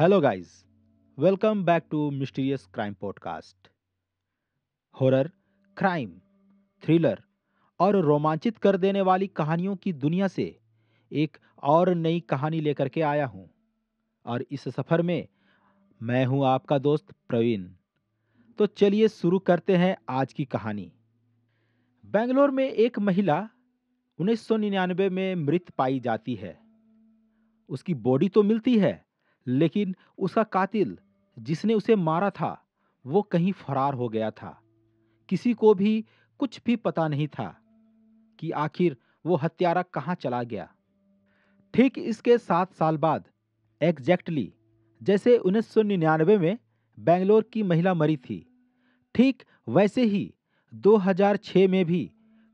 Hello guys welcome back to mysterious crime podcast horror crime thriller और रोमांचित कर देने वाली कहानियों की दुनिया से एक और नई कहानी लेकर के आया हूँ और इस सफ़र में मैं हूँ आपका दोस्त प्रवीण तो चलिए शुरू करते हैं आज की कहानी बेंगलोर में एक महिला 1999 में मृत पाई जाती है उसकी बॉडी तो मिलती है लेकिन उसका कातिल जिसने उसे मारा था वो कहीं फरार हो गया था किसी को भी कुछ भी पता नहीं था कि आखिर वो हत्यारा कहाँ चला गया ठीक इसके सात साल बाद एग्जैक्टली जैसे उन्नीस में बेंगलोर की महिला मरी थी ठीक वैसे ही 2006 में भी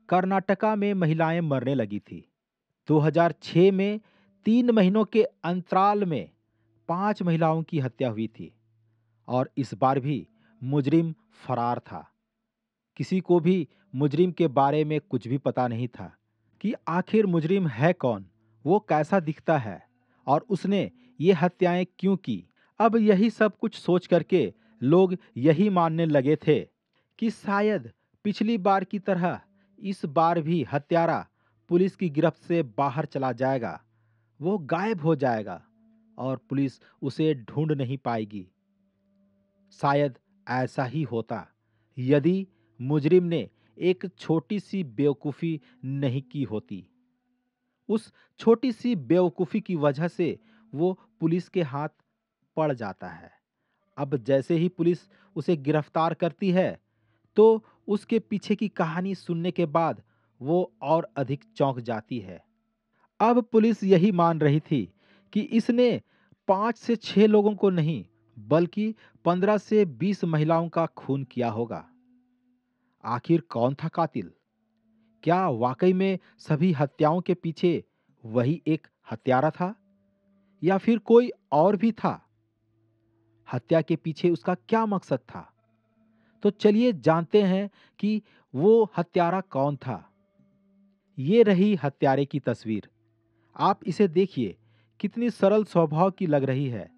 कर्नाटका में महिलाएं मरने लगी थी 2006 में तीन महीनों के अंतराल में पांच महिलाओं की हत्या हुई थी और इस बार भी मुजरिम फरार था किसी को भी मुजरिम के बारे में कुछ भी पता नहीं था कि आखिर मुजरिम है कौन वो कैसा दिखता है और उसने ये हत्याएं क्यों की अब यही सब कुछ सोच करके लोग यही मानने लगे थे कि शायद पिछली बार की तरह इस बार भी हत्यारा पुलिस की गिरफ्त से बाहर चला जाएगा वो गायब हो जाएगा और पुलिस उसे ढूंढ नहीं पाएगी शायद ऐसा ही होता यदि मुजरिम ने एक छोटी सी बेवकूफ़ी नहीं की होती उस छोटी सी बेवकूफ़ी की वजह से वो पुलिस के हाथ पड़ जाता है अब जैसे ही पुलिस उसे गिरफ्तार करती है तो उसके पीछे की कहानी सुनने के बाद वो और अधिक चौंक जाती है अब पुलिस यही मान रही थी कि इसने पाँच से छः लोगों को नहीं बल्कि पंद्रह से बीस महिलाओं का खून किया होगा आखिर कौन था कातिल क्या वाकई में सभी हत्याओं के पीछे वही एक हत्यारा था या फिर कोई और भी था हत्या के पीछे उसका क्या मकसद था तो चलिए जानते हैं कि वो हत्यारा कौन था ये रही हत्यारे की तस्वीर आप इसे देखिए कितनी सरल स्वभाव की लग रही है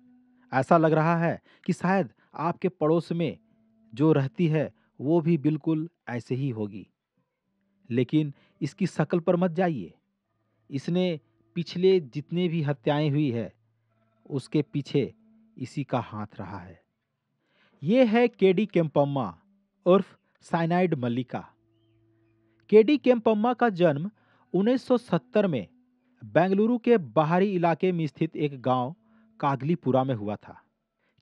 ऐसा लग रहा है कि शायद आपके पड़ोस में जो रहती है वो भी बिल्कुल ऐसे ही होगी लेकिन इसकी शक्ल पर मत जाइए इसने पिछले जितने भी हत्याएं हुई है उसके पीछे इसी का हाथ रहा है ये है के डी केम्पम्मा उर्फ साइनाइड मल्लिका के डी केम्पम्मा का जन्म 1970 में बेंगलुरु के बाहरी इलाके में स्थित एक गांव कागलीपुरा में हुआ था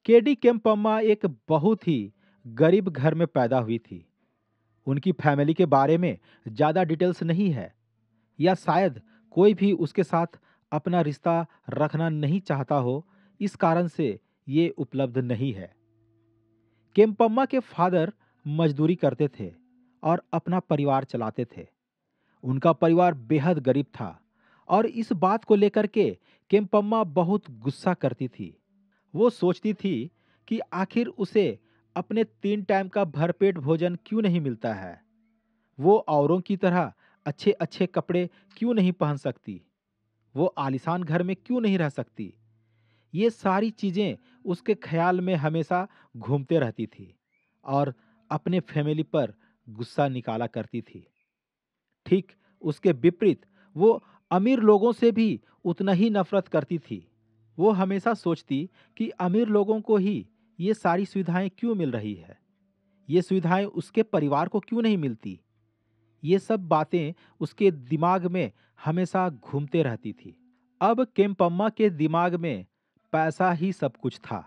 केडी केम्पम्मा एक बहुत ही गरीब घर में पैदा हुई थी उनकी फैमिली के बारे में ज़्यादा डिटेल्स नहीं है या शायद कोई भी उसके साथ अपना रिश्ता रखना नहीं चाहता हो इस कारण से ये उपलब्ध नहीं है केम्पम्मा के फादर मजदूरी करते थे और अपना परिवार चलाते थे उनका परिवार बेहद गरीब था और इस बात को लेकर के केम्पम्मा बहुत गुस्सा करती थी वो सोचती थी कि आखिर उसे अपने तीन टाइम का भरपेट भोजन क्यों नहीं मिलता है वो औरों की तरह अच्छे अच्छे कपड़े क्यों नहीं पहन सकती वो आलिशान घर में क्यों नहीं रह सकती ये सारी चीज़ें उसके ख्याल में हमेशा घूमते रहती थी और अपने फैमिली पर गुस्सा निकाला करती थी ठीक उसके विपरीत वो अमीर लोगों से भी उतना ही नफरत करती थी वो हमेशा सोचती कि अमीर लोगों को ही ये सारी सुविधाएं क्यों मिल रही है ये सुविधाएं उसके परिवार को क्यों नहीं मिलती ये सब बातें उसके दिमाग में हमेशा घूमते रहती थी अब केम्पम्मा के दिमाग में पैसा ही सब कुछ था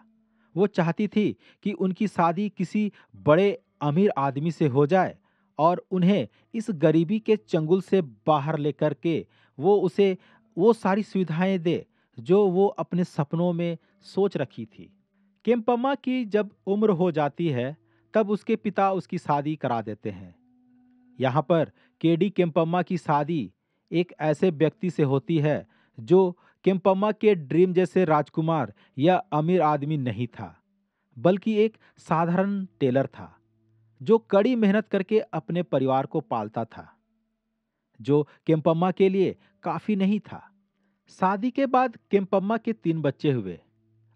वो चाहती थी कि उनकी शादी किसी बड़े अमीर आदमी से हो जाए और उन्हें इस गरीबी के चंगुल से बाहर लेकर के वो उसे वो सारी सुविधाएं दे जो वो अपने सपनों में सोच रखी थी केम्पम्मा की जब उम्र हो जाती है तब उसके पिता उसकी शादी करा देते हैं यहाँ पर केडी केम्पम्मा की शादी एक ऐसे व्यक्ति से होती है जो केम्पम्मा के ड्रीम जैसे राजकुमार या अमीर आदमी नहीं था बल्कि एक साधारण टेलर था जो कड़ी मेहनत करके अपने परिवार को पालता था जो केम्पम्मा के लिए काफ़ी नहीं था शादी के बाद केम्पम्मा के तीन बच्चे हुए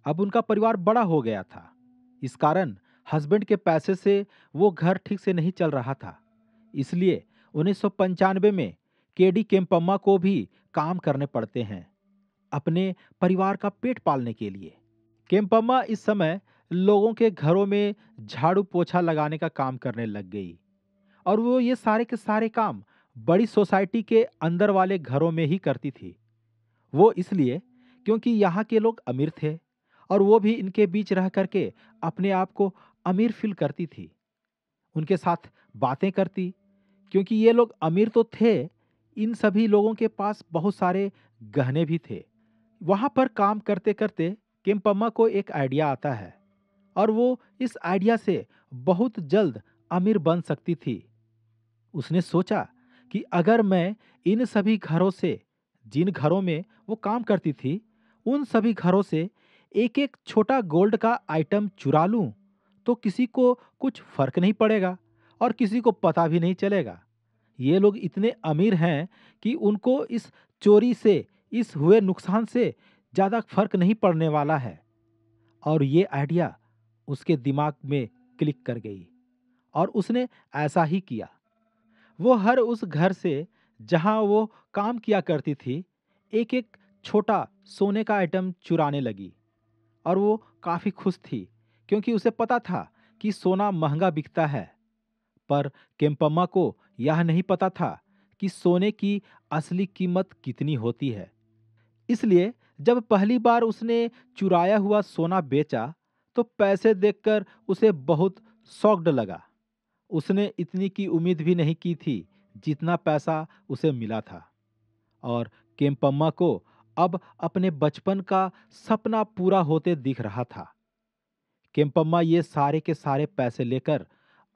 अब उनका परिवार बड़ा हो गया था इस कारण हस्बैंड के पैसे से वो घर ठीक से नहीं चल रहा था इसलिए उन्नीस में के डी केम्पम्मा को भी काम करने पड़ते हैं अपने परिवार का पेट पालने के लिए केम्पम्मा इस समय लोगों के घरों में झाड़ू पोछा लगाने का काम करने लग गई और वो ये सारे के सारे काम बड़ी सोसाइटी के अंदर वाले घरों में ही करती थी वो इसलिए क्योंकि यहाँ के लोग अमीर थे और वो भी इनके बीच रह करके अपने आप को अमीर फील करती थी उनके साथ बातें करती क्योंकि ये लोग अमीर तो थे इन सभी लोगों के पास बहुत सारे गहने भी थे वहाँ पर काम करते करते किम्पम्मा को एक आइडिया आता है और वो इस आइडिया से बहुत जल्द अमीर बन सकती थी उसने सोचा कि अगर मैं इन सभी घरों से जिन घरों में वो काम करती थी उन सभी घरों से एक एक छोटा गोल्ड का आइटम चुरा लूँ तो किसी को कुछ फर्क नहीं पड़ेगा और किसी को पता भी नहीं चलेगा ये लोग इतने अमीर हैं कि उनको इस चोरी से इस हुए नुकसान से ज़्यादा फर्क नहीं पड़ने वाला है और ये आइडिया उसके दिमाग में क्लिक कर गई और उसने ऐसा ही किया वो हर उस घर से जहाँ वो काम किया करती थी एक एक छोटा सोने का आइटम चुराने लगी और वो काफ़ी खुश थी क्योंकि उसे पता था कि सोना महंगा बिकता है पर केम्पम्मा को यह नहीं पता था कि सोने की असली कीमत कितनी होती है इसलिए जब पहली बार उसने चुराया हुआ सोना बेचा तो पैसे देखकर उसे बहुत सॉक्ड लगा उसने इतनी की उम्मीद भी नहीं की थी जितना पैसा उसे मिला था और केम्पम्मा को अब अपने बचपन का सपना पूरा होते दिख रहा था केम्पम्मा ये सारे के सारे पैसे लेकर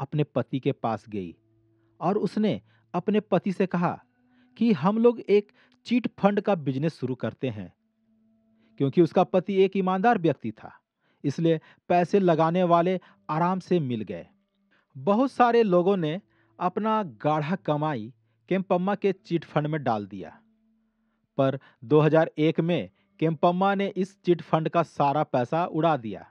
अपने पति के पास गई और उसने अपने पति से कहा कि हम लोग एक चीट फंड का बिजनेस शुरू करते हैं क्योंकि उसका पति एक ईमानदार व्यक्ति था इसलिए पैसे लगाने वाले आराम से मिल गए बहुत सारे लोगों ने अपना गाढ़ा कमाई केम्पम्मा के चिट फंड में डाल दिया पर 2001 में केम्पम्मा ने इस चिट फंड का सारा पैसा उड़ा दिया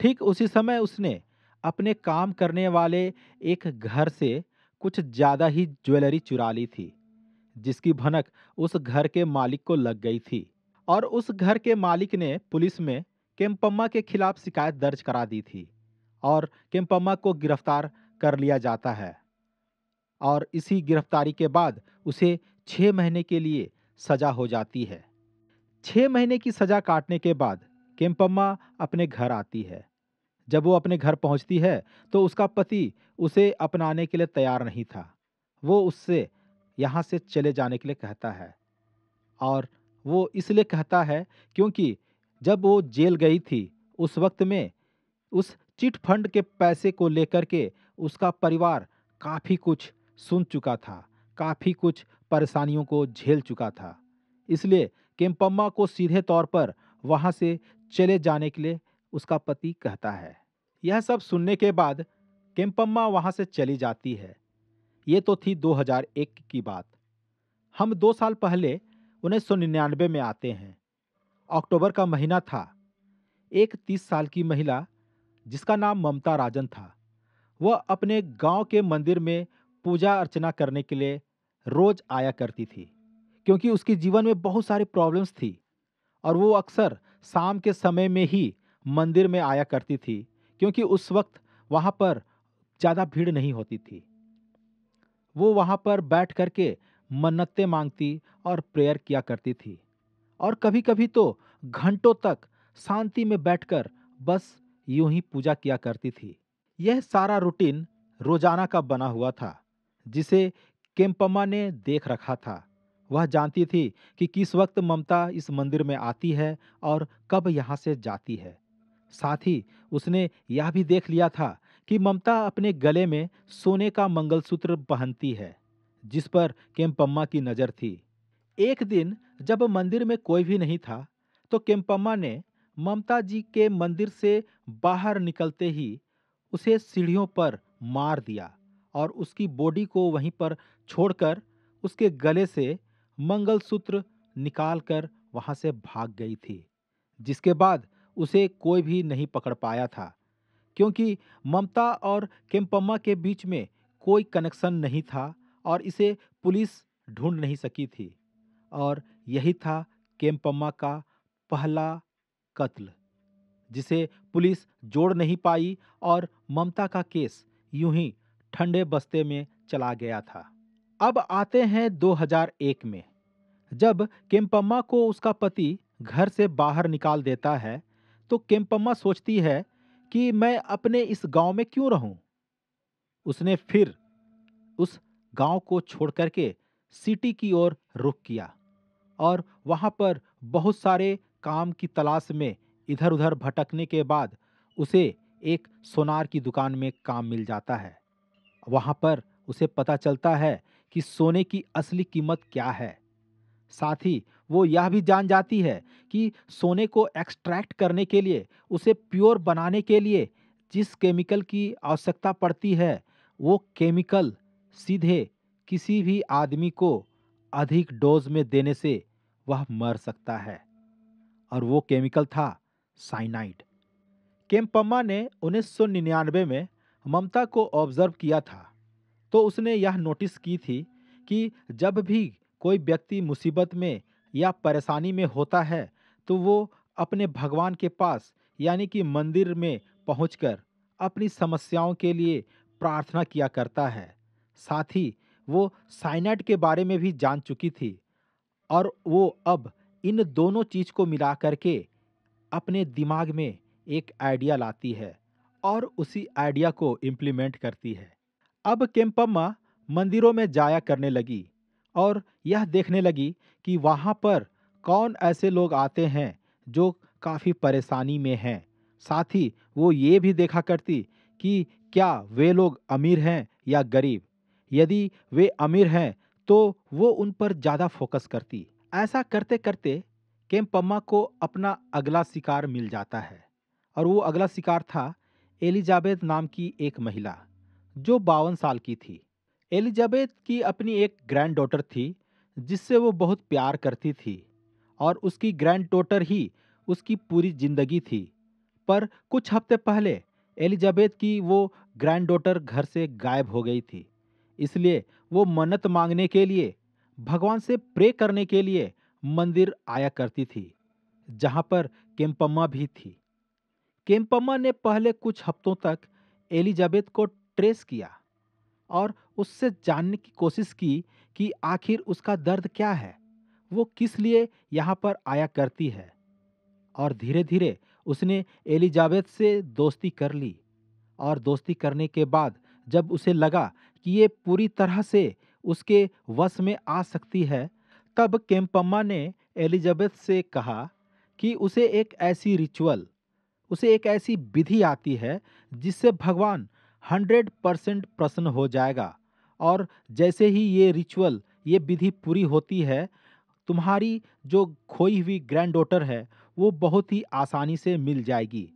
ठीक उसी समय उसने अपने काम करने वाले एक घर से कुछ ज़्यादा ही ज्वेलरी चुरा ली थी जिसकी भनक उस घर के मालिक को लग गई थी और उस घर के मालिक ने पुलिस में केम्पम्मा के खिलाफ शिकायत दर्ज करा दी थी और केम्पम्मा को गिरफ्तार कर लिया जाता है और इसी गिरफ्तारी के बाद उसे छः महीने के लिए सज़ा हो जाती है छः महीने की सज़ा काटने के बाद केम्पम्मा अपने घर आती है जब वो अपने घर पहुंचती है तो उसका पति उसे अपनाने के लिए तैयार नहीं था वो उससे यहाँ से चले जाने के लिए कहता है और वो इसलिए कहता है क्योंकि जब वो जेल गई थी उस वक्त में उस चिट फंड के पैसे को लेकर के उसका परिवार काफ़ी कुछ सुन चुका था काफ़ी कुछ परेशानियों को झेल चुका था इसलिए केम्पम्मा को सीधे तौर पर वहाँ से चले जाने के लिए उसका पति कहता है यह सब सुनने के बाद केम्पम्मा वहाँ से चली जाती है ये तो थी 2001 की बात हम दो साल पहले उन्नीस सौ निन्यानवे में आते हैं अक्टूबर का महीना था एक तीस साल की महिला जिसका नाम ममता राजन था वह अपने गांव के मंदिर में पूजा अर्चना करने के लिए रोज आया करती थी क्योंकि उसके जीवन में बहुत सारी प्रॉब्लम्स थी और वो अक्सर शाम के समय में ही मंदिर में आया करती थी क्योंकि उस वक्त वहाँ पर ज़्यादा भीड़ नहीं होती थी वो वहाँ पर बैठ करके मन्नतें मांगती और प्रेयर किया करती थी और कभी कभी तो घंटों तक शांति में बैठकर बस यूं ही पूजा किया करती थी यह सारा रूटीन रोजाना का बना हुआ था जिसे केम्पम्मा ने देख रखा था वह जानती थी कि किस वक्त ममता इस मंदिर में आती है और कब यहाँ से जाती है साथ ही उसने यह भी देख लिया था कि ममता अपने गले में सोने का मंगलसूत्र पहनती है जिस पर केम्पम्मा की नज़र थी एक दिन जब मंदिर में कोई भी नहीं था तो केम्पम्मा ने ममता जी के मंदिर से बाहर निकलते ही उसे सीढ़ियों पर मार दिया और उसकी बॉडी को वहीं पर छोड़कर उसके गले से मंगलसूत्र निकालकर वहां से भाग गई थी जिसके बाद उसे कोई भी नहीं पकड़ पाया था क्योंकि ममता और केम्पम्मा के बीच में कोई कनेक्शन नहीं था और इसे पुलिस ढूंढ नहीं सकी थी और यही था केम्पम्मा का पहला कत्ल जिसे पुलिस जोड़ नहीं पाई और ममता का केस यूं ही ठंडे बस्ते में चला गया था अब आते हैं 2001 में जब केम्पम्मा को उसका पति घर से बाहर निकाल देता है तो केम्पम्मा सोचती है कि मैं अपने इस गांव में क्यों रहूं? उसने फिर उस गांव को छोड़ करके सिटी की ओर रुख किया और वहां पर बहुत सारे काम की तलाश में इधर उधर भटकने के बाद उसे एक सोनार की दुकान में काम मिल जाता है वहाँ पर उसे पता चलता है कि सोने की असली कीमत क्या है साथ ही वो यह भी जान जाती है कि सोने को एक्सट्रैक्ट करने के लिए उसे प्योर बनाने के लिए जिस केमिकल की आवश्यकता पड़ती है वो केमिकल सीधे किसी भी आदमी को अधिक डोज में देने से वह मर सकता है और वो केमिकल था साइनाइड केम्पम्मा ने 1999 में ममता को ऑब्जर्व किया था तो उसने यह नोटिस की थी कि जब भी कोई व्यक्ति मुसीबत में या परेशानी में होता है तो वो अपने भगवान के पास यानी कि मंदिर में पहुंचकर अपनी समस्याओं के लिए प्रार्थना किया करता है साथ ही वो साइनाइड के बारे में भी जान चुकी थी और वो अब इन दोनों चीज़ को मिला करके अपने दिमाग में एक आइडिया लाती है और उसी आइडिया को इम्प्लीमेंट करती है अब केम्पम्मा मंदिरों में जाया करने लगी और यह देखने लगी कि वहाँ पर कौन ऐसे लोग आते हैं जो काफ़ी परेशानी में हैं साथ ही वो ये भी देखा करती कि क्या वे लोग अमीर हैं या गरीब यदि वे अमीर हैं तो वो उन पर ज़्यादा फोकस करती ऐसा करते करते केम पम्मा को अपना अगला शिकार मिल जाता है और वो अगला शिकार था एलिजाबेथ नाम की एक महिला जो बावन साल की थी एलिजाबेथ की अपनी एक ग्रैंड डॉटर थी जिससे वो बहुत प्यार करती थी और उसकी ग्रैंड डॉटर ही उसकी पूरी ज़िंदगी थी पर कुछ हफ्ते पहले एलिजाबेथ की वो ग्रैंड डॉटर घर से गायब हो गई थी इसलिए वो मन्नत मांगने के लिए भगवान से प्रे करने के लिए मंदिर आया करती थी जहां पर केम्पम्मा भी थी केम्पम्मा ने पहले कुछ हफ्तों तक एलिजाबेथ को ट्रेस किया और उससे जानने की कोशिश की कि आखिर उसका दर्द क्या है वो किस लिए यहाँ पर आया करती है और धीरे धीरे उसने एलिजाबेथ से दोस्ती कर ली और दोस्ती करने के बाद जब उसे लगा कि ये पूरी तरह से उसके वश में आ सकती है तब केम्पम्मा ने एलिजाबेथ से कहा कि उसे एक ऐसी रिचुअल उसे एक ऐसी विधि आती है जिससे भगवान हंड्रेड परसेंट प्रसन्न हो जाएगा और जैसे ही ये रिचुअल ये विधि पूरी होती है तुम्हारी जो खोई हुई ग्रैंड डॉटर है वो बहुत ही आसानी से मिल जाएगी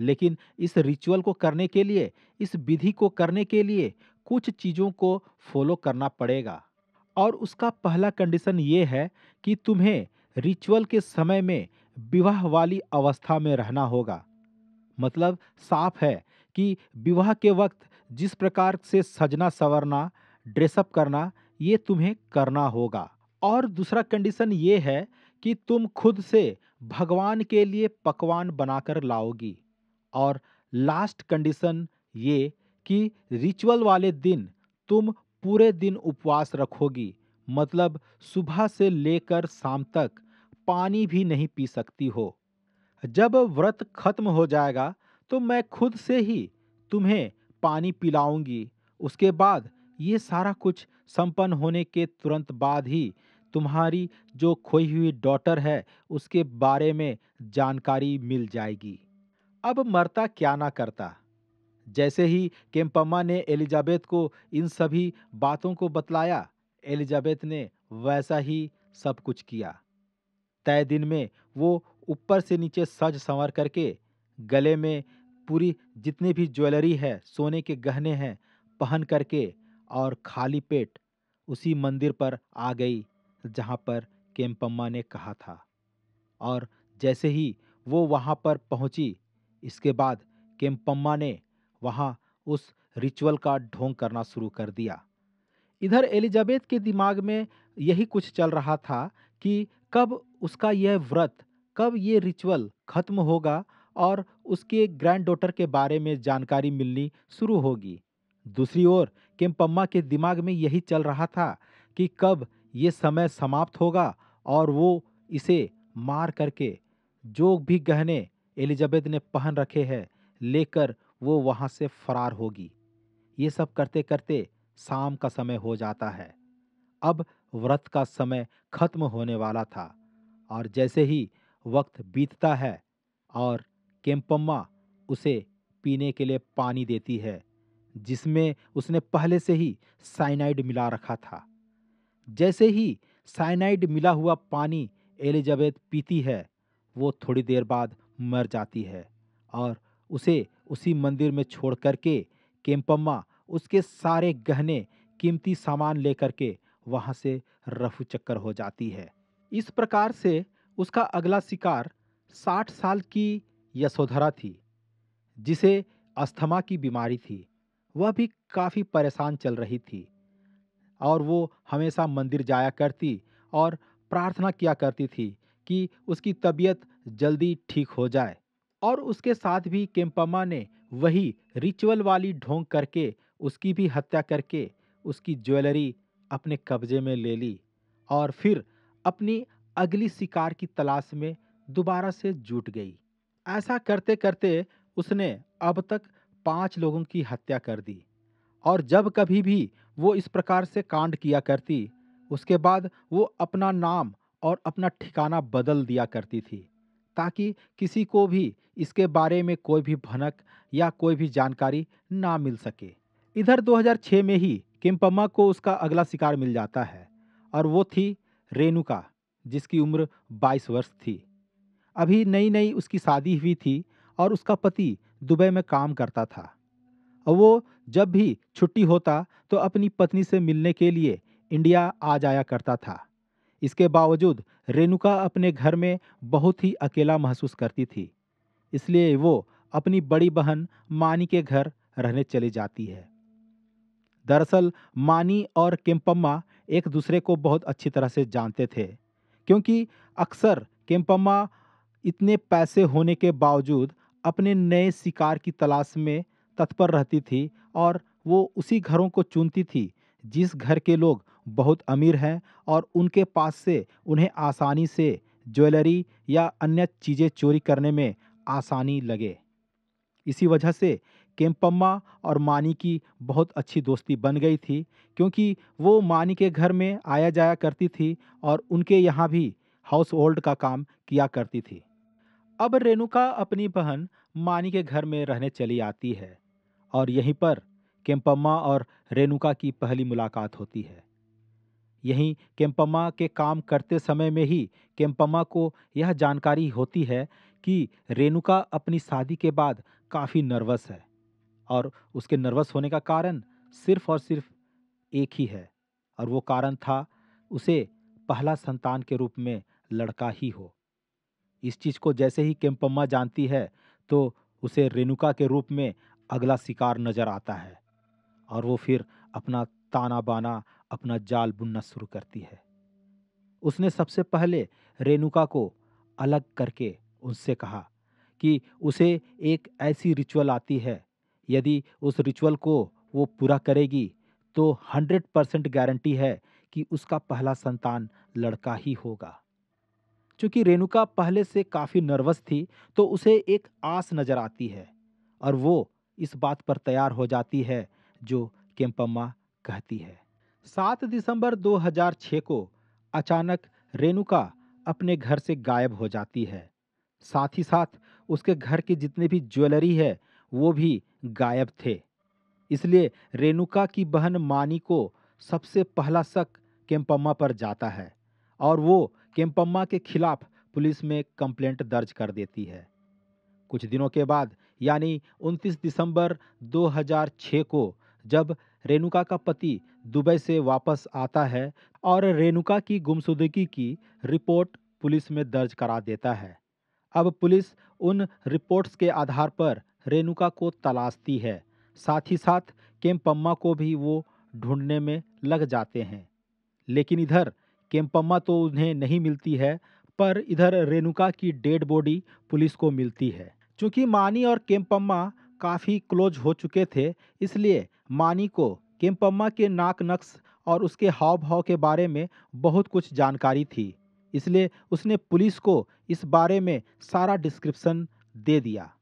लेकिन इस रिचुअल को करने के लिए इस विधि को करने के लिए कुछ चीज़ों को फॉलो करना पड़ेगा और उसका पहला कंडीशन ये है कि तुम्हें रिचुअल के समय में विवाह वाली अवस्था में रहना होगा मतलब साफ है कि विवाह के वक्त जिस प्रकार से सजना संवरना ड्रेसअप करना ये तुम्हें करना होगा और दूसरा कंडीशन ये है कि तुम खुद से भगवान के लिए पकवान बनाकर लाओगी और लास्ट कंडीशन ये कि रिचुअल वाले दिन तुम पूरे दिन उपवास रखोगी मतलब सुबह से लेकर शाम तक पानी भी नहीं पी सकती हो जब व्रत खत्म हो जाएगा तो मैं खुद से ही तुम्हें पानी पिलाऊंगी उसके बाद ये सारा कुछ संपन्न होने के तुरंत बाद ही तुम्हारी जो खोई हुई डॉटर है उसके बारे में जानकारी मिल जाएगी अब मरता क्या ना करता जैसे ही केम्पम्मा ने एलिजाबेथ को इन सभी बातों को बतलाया एलिजाबेथ ने वैसा ही सब कुछ किया तय दिन में वो ऊपर से नीचे सज संवर करके गले में पूरी जितनी भी ज्वेलरी है सोने के गहने हैं पहन करके और खाली पेट उसी मंदिर पर आ गई जहाँ पर केम्पम्मा ने कहा था और जैसे ही वो वहाँ पर पहुँची इसके बाद केम्पम्मा ने वहाँ उस रिचुअल का ढोंग करना शुरू कर दिया इधर एलिजाबेथ के दिमाग में यही कुछ चल रहा था कि कब उसका यह व्रत कब ये रिचुअल खत्म होगा और उसके ग्रैंड डॉटर के बारे में जानकारी मिलनी शुरू होगी दूसरी ओर केम्पम्मा के दिमाग में यही चल रहा था कि कब ये समय समाप्त होगा और वो इसे मार करके जो भी गहने एलिजाबेथ ने पहन रखे हैं लेकर वो वहाँ से फरार होगी ये सब करते करते शाम का समय हो जाता है अब व्रत का समय खत्म होने वाला था और जैसे ही वक्त बीतता है और केम्पम्मा उसे पीने के लिए पानी देती है जिसमें उसने पहले से ही साइनाइड मिला रखा था जैसे ही साइनाइड मिला हुआ पानी एलिजाबेथ पीती है वो थोड़ी देर बाद मर जाती है और उसे उसी मंदिर में छोड़ करके केम्पम्मा उसके सारे गहने कीमती सामान लेकर के वहाँ से रफू चक्कर हो जाती है इस प्रकार से उसका अगला शिकार साठ साल की यशोधरा थी जिसे अस्थमा की बीमारी थी वह भी काफ़ी परेशान चल रही थी और वो हमेशा मंदिर जाया करती और प्रार्थना किया करती थी कि उसकी तबीयत जल्दी ठीक हो जाए और उसके साथ भी केम्पमा ने वही रिचुअल वाली ढोंग करके उसकी भी हत्या करके उसकी ज्वेलरी अपने कब्जे में ले ली और फिर अपनी अगली शिकार की तलाश में दोबारा से जुट गई ऐसा करते करते उसने अब तक पांच लोगों की हत्या कर दी और जब कभी भी वो इस प्रकार से कांड किया करती उसके बाद वो अपना नाम और अपना ठिकाना बदल दिया करती थी ताकि किसी को भी इसके बारे में कोई भी भनक या कोई भी जानकारी ना मिल सके इधर 2006 में ही किम्पम्मा को उसका अगला शिकार मिल जाता है और वो थी रेणुका जिसकी उम्र 22 वर्ष थी अभी नई नई उसकी शादी हुई थी और उसका पति दुबई में काम करता था और वो जब भी छुट्टी होता तो अपनी पत्नी से मिलने के लिए इंडिया आ जाया करता था इसके बावजूद रेणुका अपने घर में बहुत ही अकेला महसूस करती थी इसलिए वो अपनी बड़ी बहन मानी के घर रहने चली जाती है दरअसल मानी और केम्पम्मा एक दूसरे को बहुत अच्छी तरह से जानते थे क्योंकि अक्सर केम्पम्मा इतने पैसे होने के बावजूद अपने नए शिकार की तलाश में तत्पर रहती थी और वो उसी घरों को चुनती थी जिस घर के लोग बहुत अमीर हैं और उनके पास से उन्हें आसानी से ज्वेलरी या अन्य चीज़ें चोरी करने में आसानी लगे इसी वजह से केम्पम्मा और मानी की बहुत अच्छी दोस्ती बन गई थी क्योंकि वो मानी के घर में आया जाया करती थी और उनके यहाँ भी हाउस होल्ड का काम किया करती थी अब रेणुका अपनी बहन मानी के घर में रहने चली आती है और यहीं पर केम्पम्मा और रेणुका की पहली मुलाकात होती है यहीं केम्पमा के काम करते समय में ही केम्पमा को यह जानकारी होती है कि रेणुका अपनी शादी के बाद काफ़ी नर्वस है और उसके नर्वस होने का कारण सिर्फ और सिर्फ एक ही है और वो कारण था उसे पहला संतान के रूप में लड़का ही हो इस चीज़ को जैसे ही केम्पम्मा जानती है तो उसे रेणुका के रूप में अगला शिकार नज़र आता है और वो फिर अपना ताना बाना अपना जाल बुनना शुरू करती है उसने सबसे पहले रेणुका को अलग करके उनसे कहा कि उसे एक ऐसी रिचुअल आती है यदि उस रिचुअल को वो पूरा करेगी तो हंड्रेड परसेंट गारंटी है कि उसका पहला संतान लड़का ही होगा चूँकि रेणुका पहले से काफ़ी नर्वस थी तो उसे एक आस नज़र आती है और वो इस बात पर तैयार हो जाती है जो केम्पम्मा कहती है सात दिसंबर 2006 को अचानक रेणुका अपने घर से गायब हो जाती है साथ ही साथ उसके घर की जितनी भी ज्वेलरी है वो भी गायब थे इसलिए रेणुका की बहन मानी को सबसे पहला शक केम्पम्मा पर जाता है और वो केम्पम्मा के खिलाफ पुलिस में कंप्लेंट दर्ज कर देती है कुछ दिनों के बाद यानी 29 दिसंबर 2006 को जब रेणुका का पति दुबई से वापस आता है और रेणुका की गुमशुदगी की रिपोर्ट पुलिस में दर्ज करा देता है अब पुलिस उन रिपोर्ट्स के आधार पर रेणुका को तलाशती है साथ ही साथ केम्पम्मा को भी वो ढूंढने में लग जाते हैं लेकिन इधर केम्पम्मा तो उन्हें नहीं मिलती है पर इधर रेणुका की डेड बॉडी पुलिस को मिलती है चूँकि मानी और केम्पम्मा काफ़ी क्लोज हो चुके थे इसलिए मानी को केम्पम्मा के नाक नक्श और उसके हाव भाव के बारे में बहुत कुछ जानकारी थी इसलिए उसने पुलिस को इस बारे में सारा डिस्क्रिप्शन दे दिया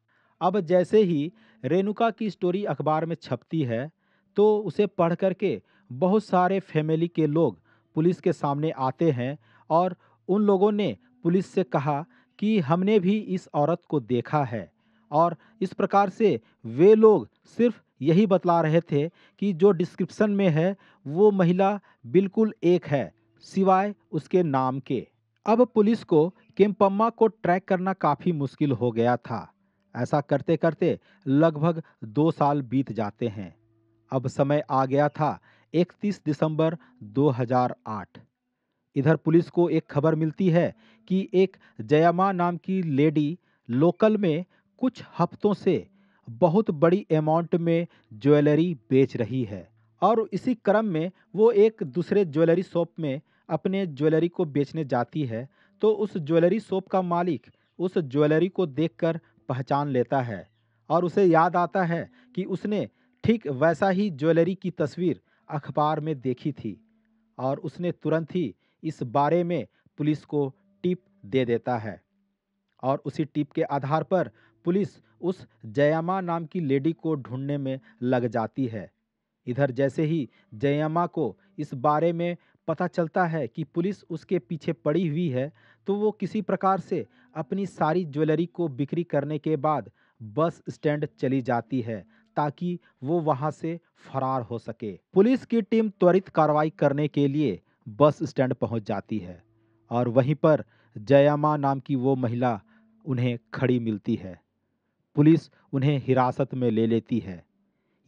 अब जैसे ही रेणुका की स्टोरी अखबार में छपती है तो उसे पढ़ करके बहुत सारे फैमिली के लोग पुलिस के सामने आते हैं और उन लोगों ने पुलिस से कहा कि हमने भी इस औरत को देखा है और इस प्रकार से वे लोग सिर्फ यही बतला रहे थे कि जो डिस्क्रिप्शन में है वो महिला बिल्कुल एक है सिवाय उसके नाम के अब पुलिस को केम्पम्मा को ट्रैक करना काफ़ी मुश्किल हो गया था ऐसा करते करते लगभग दो साल बीत जाते हैं अब समय आ गया था 31 दिसंबर 2008 इधर पुलिस को एक खबर मिलती है कि एक जयामा नाम की लेडी लोकल में कुछ हफ्तों से बहुत बड़ी अमाउंट में ज्वेलरी बेच रही है और इसी क्रम में वो एक दूसरे ज्वेलरी शॉप में अपने ज्वेलरी को बेचने जाती है तो उस ज्वेलरी शॉप का मालिक उस ज्वेलरी को देखकर पहचान लेता है और उसे याद आता है कि उसने ठीक वैसा ही ज्वेलरी की तस्वीर अखबार में देखी थी और उसने तुरंत ही इस बारे में पुलिस को टिप दे देता है और उसी टिप के आधार पर पुलिस उस जयामा नाम की लेडी को ढूंढने में लग जाती है इधर जैसे ही जयामा को इस बारे में पता चलता है कि पुलिस उसके पीछे पड़ी हुई है तो वो किसी प्रकार से अपनी सारी ज्वेलरी को बिक्री करने के बाद बस स्टैंड चली जाती है ताकि वो वहाँ से फरार हो सके पुलिस की टीम त्वरित कार्रवाई करने के लिए बस स्टैंड पहुँच जाती है और वहीं पर जयामा नाम की वो महिला उन्हें खड़ी मिलती है पुलिस उन्हें हिरासत में ले लेती है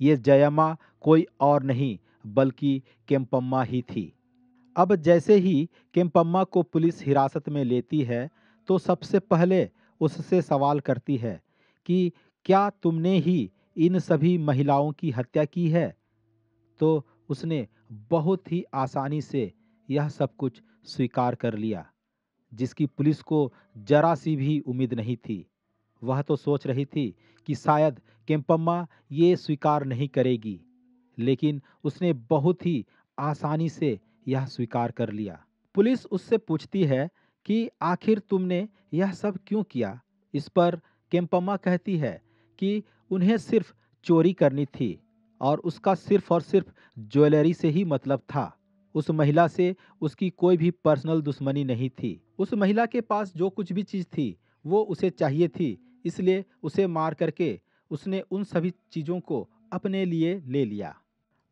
ये जयमा कोई और नहीं बल्कि केम्पम्मा ही थी अब जैसे ही केम्पम्मा को पुलिस हिरासत में लेती है तो सबसे पहले उससे सवाल करती है कि क्या तुमने ही इन सभी महिलाओं की हत्या की है तो उसने बहुत ही आसानी से यह सब कुछ स्वीकार कर लिया जिसकी पुलिस को जरा सी भी उम्मीद नहीं थी वह तो सोच रही थी कि शायद केम्पम्मा ये स्वीकार नहीं करेगी लेकिन उसने बहुत ही आसानी से यह स्वीकार कर लिया पुलिस उससे पूछती है कि आखिर तुमने यह सब क्यों किया इस पर केम्पम्मा कहती है कि उन्हें सिर्फ चोरी करनी थी और उसका सिर्फ और सिर्फ ज्वेलरी से ही मतलब था उस महिला से उसकी कोई भी पर्सनल दुश्मनी नहीं थी उस महिला के पास जो कुछ भी चीज़ थी वो उसे चाहिए थी इसलिए उसे मार करके उसने उन सभी चीज़ों को अपने लिए ले लिया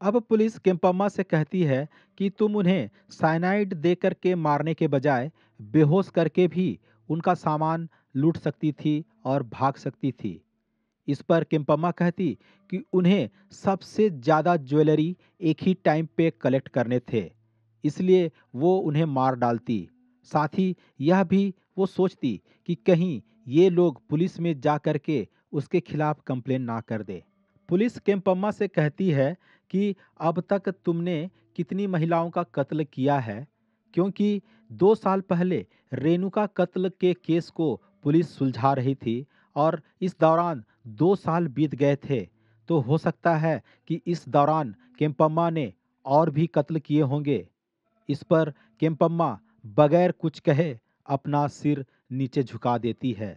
अब पुलिस केम्पम्मा से कहती है कि तुम उन्हें साइनाइड दे करके मारने के बजाय बेहोश करके भी उनका सामान लूट सकती थी और भाग सकती थी इस पर किम्पम्मा कहती कि उन्हें सबसे ज़्यादा ज्वेलरी एक ही टाइम पे कलेक्ट करने थे इसलिए वो उन्हें मार डालती साथ ही यह भी वो सोचती कि कहीं ये लोग पुलिस में जा कर के उसके खिलाफ कंप्लेन ना कर दे पुलिस केम्पम्मा से कहती है कि अब तक तुमने कितनी महिलाओं का कत्ल किया है क्योंकि दो साल पहले रेणुका कत्ल के केस को पुलिस सुलझा रही थी और इस दौरान दो साल बीत गए थे तो हो सकता है कि इस दौरान केम्पम्मा ने और भी कत्ल किए होंगे इस पर केम्पम्मा बगैर कुछ कहे अपना सिर नीचे झुका देती है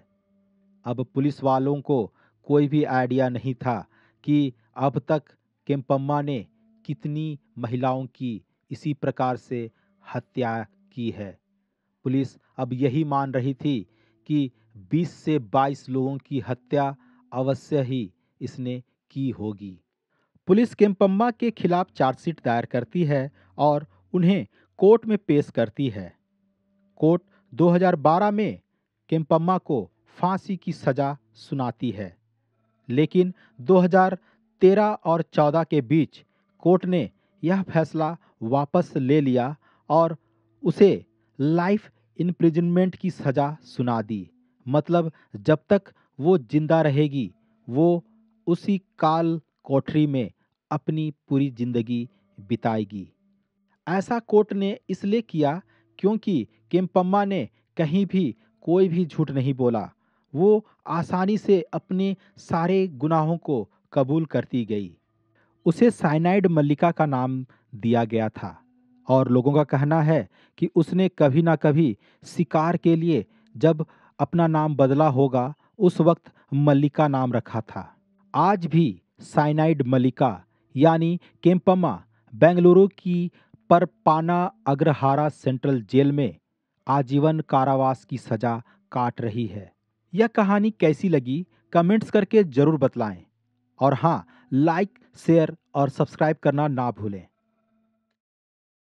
अब पुलिस वालों को कोई भी आइडिया नहीं था कि अब तक केम्पम्मा ने कितनी महिलाओं की इसी प्रकार से हत्या की है पुलिस अब यही मान रही थी कि 20 से 22 लोगों की हत्या अवश्य ही इसने की होगी पुलिस केम्पम्मा के खिलाफ चार्जशीट दायर करती है और उन्हें कोर्ट में पेश करती है कोर्ट 2012 में केम्पम्मा को फांसी की सजा सुनाती है लेकिन 2013 और 14 के बीच कोर्ट ने यह फैसला वापस ले लिया और उसे लाइफ इम्प्रिजनमेंट की सज़ा सुना दी मतलब जब तक वो जिंदा रहेगी वो उसी काल कोठरी में अपनी पूरी जिंदगी बिताएगी ऐसा कोर्ट ने इसलिए किया क्योंकि केम्पम्मा ने कहीं भी कोई भी झूठ नहीं बोला वो आसानी से अपने सारे गुनाहों को कबूल करती गई उसे साइनाइड मल्लिका का नाम दिया गया था और लोगों का कहना है कि उसने कभी ना कभी शिकार के लिए जब अपना नाम बदला होगा उस वक्त मल्लिका नाम रखा था आज भी साइनाइड मल्लिका यानी केम्पमा बेंगलुरु की परपाना अग्रहारा सेंट्रल जेल में आजीवन कारावास की सजा काट रही है यह कहानी कैसी लगी कमेंट्स करके ज़रूर बतलाएं और हाँ लाइक शेयर और सब्सक्राइब करना ना भूलें